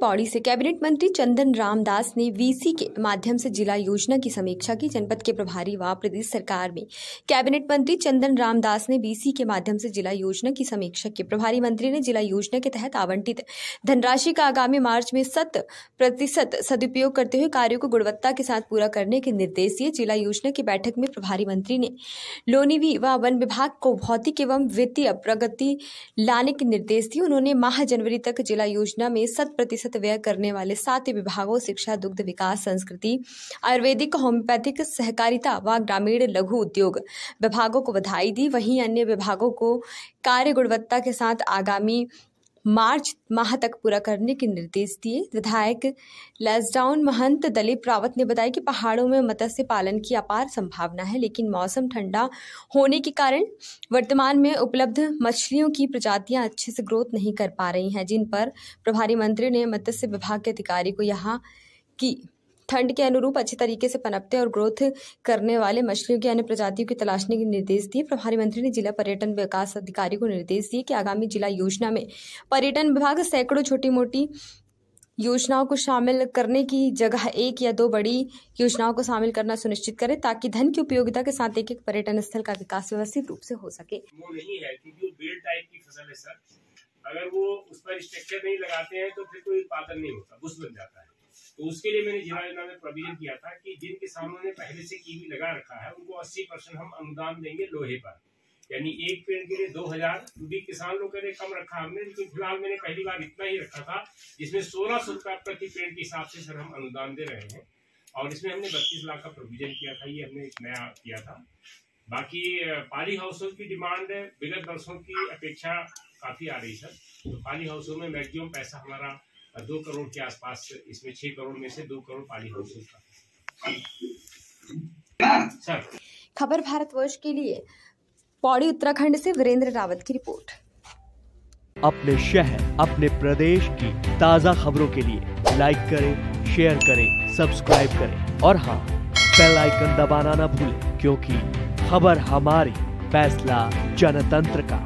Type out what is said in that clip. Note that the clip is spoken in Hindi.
पौड़ी से कैबिनेट मंत्री चंदन रामदास ने वीसी के माध्यम से जिला योजना की समीक्षा की जनपद के प्रभारी व प्रदेश सरकार में कैबिनेट मंत्री चंदन रामदास ने वीसी के माध्यम से जिला योजना की समीक्षा की प्रभारी मंत्री ने जिला योजना के तहत आवंटित धनराशि का आगामी मार्च में शत प्रतिशत सदुपयोग करते हुए कार्यो को गुणवत्ता के साथ पूरा करने के निर्देश दिए जिला योजना की बैठक में प्रभारी मंत्री ने लोनिवी व वन विभाग को भौतिक एवं वित्तीय प्रगति लाने के निर्देश दिए उन्होंने माह जनवरी तक जिला योजना में शत प्रतिशत विकसित व्यय करने वाले सात विभागों शिक्षा दुग्ध विकास संस्कृति आयुर्वेदिक होम्योपैथिक सहकारिता व ग्रामीण लघु उद्योग विभागों को बधाई दी वहीं अन्य विभागों को कार्य गुणवत्ता के साथ आगामी मार्च माह तक पूरा करने के निर्देश दिए विधायक लैसडाउन महंत दलीप रावत ने बताया कि पहाड़ों में मत्स्य पालन की अपार संभावना है लेकिन मौसम ठंडा होने के कारण वर्तमान में उपलब्ध मछलियों की प्रजातियां अच्छे से ग्रोथ नहीं कर पा रही हैं जिन पर प्रभारी मंत्री ने मत्स्य विभाग के अधिकारी को यहाँ की ठंड के अनुरूप अच्छे तरीके से पनपते और ग्रोथ करने वाले मछलियों की अन्य प्रजातियों की तलाशने के निर्देश दिए प्रभारी मंत्री ने जिला पर्यटन विकास अधिकारी को निर्देश दिए कि आगामी जिला योजना में पर्यटन विभाग सैकड़ों छोटी मोटी योजनाओं को शामिल करने की जगह एक या दो बड़ी योजनाओं को शामिल करना सुनिश्चित करें ताकि धन की उपयोगिता के साथ एक एक पर्यटन स्थल का विकास व्यवस्थित रूप से हो सके वो नहीं है क्योंकि वो बेल टाइप की फसल है सर अगर वो उस पर स्ट्रक्चर नहीं लगाते हैं तो फिर कोई उत्पादन नहीं होता बुश बन जाता है तो उसके लिए मैंने जिला योजना में प्रोविजन किया था कि जिन किसानों ने पहले से कीवी लगा रखा है उनको अस्सी परसेंट हम अनुदान देंगे लोहे पर यानी एक पेड़ के लिए दो हजार भी किसान लोग ने कम रखा हमने लेकिन फिलहाल मैंने पहली बार इतना ही रखा था जिसमें सोलह सौ रुपया प्रति पेड़ के हिसाब से सर हम अनुदान दे रहे हैं और इसमें हमने बत्तीस लाख का प्रोविजन किया था ये हमने एक नया किया था बाकी पाली हाउसों की डिमांड विगत वर्षों की अपेक्षा काफ़ी आ रही सर तो पाली हाउसों में मैक्सिमम पैसा हमारा दो करोड़ के आसपास इसमें छह करोड़ में से दो करोड़ पानी हाउसेज का सर खबर भारतवर्ष के लिए पौड़ी उत्तराखंड से वीरेंद्र रावत की रिपोर्ट अपने शहर अपने प्रदेश की ताज़ा खबरों के लिए लाइक करें शेयर करें सब्सक्राइब करें और हाँ बेल आइकन दबाना ना भूलें क्योंकि खबर हमारी फैसला जनतंत्र का